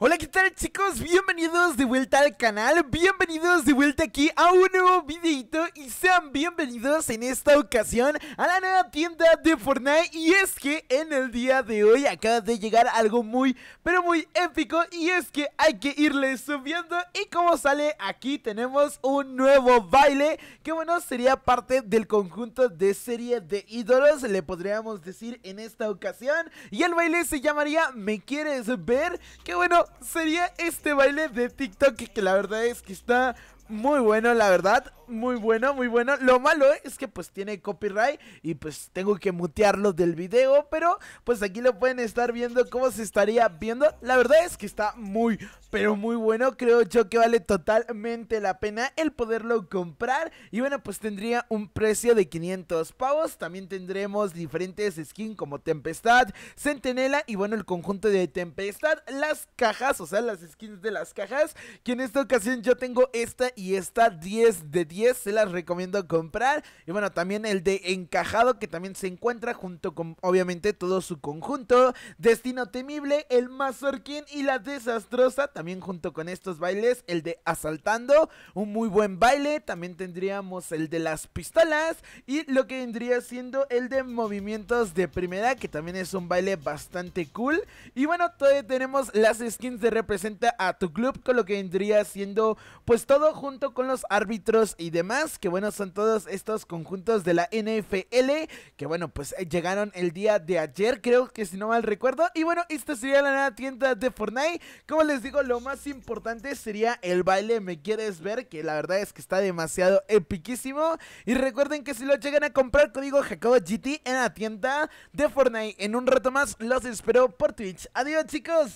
Hola, ¿qué tal chicos? Bienvenidos de vuelta al canal, bienvenidos de vuelta aquí a un nuevo videito y sean bienvenidos en esta ocasión a la nueva tienda de Fortnite y es que en el día de hoy acaba de llegar algo muy, pero muy épico y es que hay que irle subiendo y como sale aquí tenemos un nuevo baile que bueno sería parte del conjunto de serie de ídolos, le podríamos decir en esta ocasión y el baile se llamaría ¿Me quieres ver? Que bueno sería este baile de TikTok que la verdad es que está muy bueno, la verdad. Muy bueno, muy bueno. Lo malo es que pues tiene copyright y pues tengo que mutearlo del video, pero pues aquí lo pueden estar viendo Como se estaría viendo. La verdad es que está muy, pero muy bueno. Creo yo que vale totalmente la pena el poderlo comprar. Y bueno, pues tendría un precio de 500 pavos. También tendremos diferentes skins como Tempestad, Centinela y bueno, el conjunto de Tempestad. Las cajas, o sea, las skins de las cajas. Que en esta ocasión yo tengo esta y esta 10 de 10, se las recomiendo comprar. Y bueno, también el de Encajado que también se encuentra junto con obviamente todo su conjunto. Destino Temible, el Mazorquín y la Desastrosa también junto con estos bailes. El de Asaltando, un muy buen baile. También tendríamos el de las pistolas y lo que vendría siendo el de Movimientos de Primera que también es un baile bastante cool. Y bueno, todavía tenemos las skins de Representa a tu club con lo que vendría siendo pues todo junto junto con los árbitros y demás, que bueno, son todos estos conjuntos de la NFL, que bueno, pues eh, llegaron el día de ayer, creo que si no mal recuerdo. Y bueno, esta sería la nueva tienda de Fortnite. Como les digo, lo más importante sería el baile Me Quieres Ver, que la verdad es que está demasiado epiquísimo. Y recuerden que si lo llegan a comprar, código Jacobo GT en la tienda de Fortnite. En un rato más los espero por Twitch. Adiós chicos.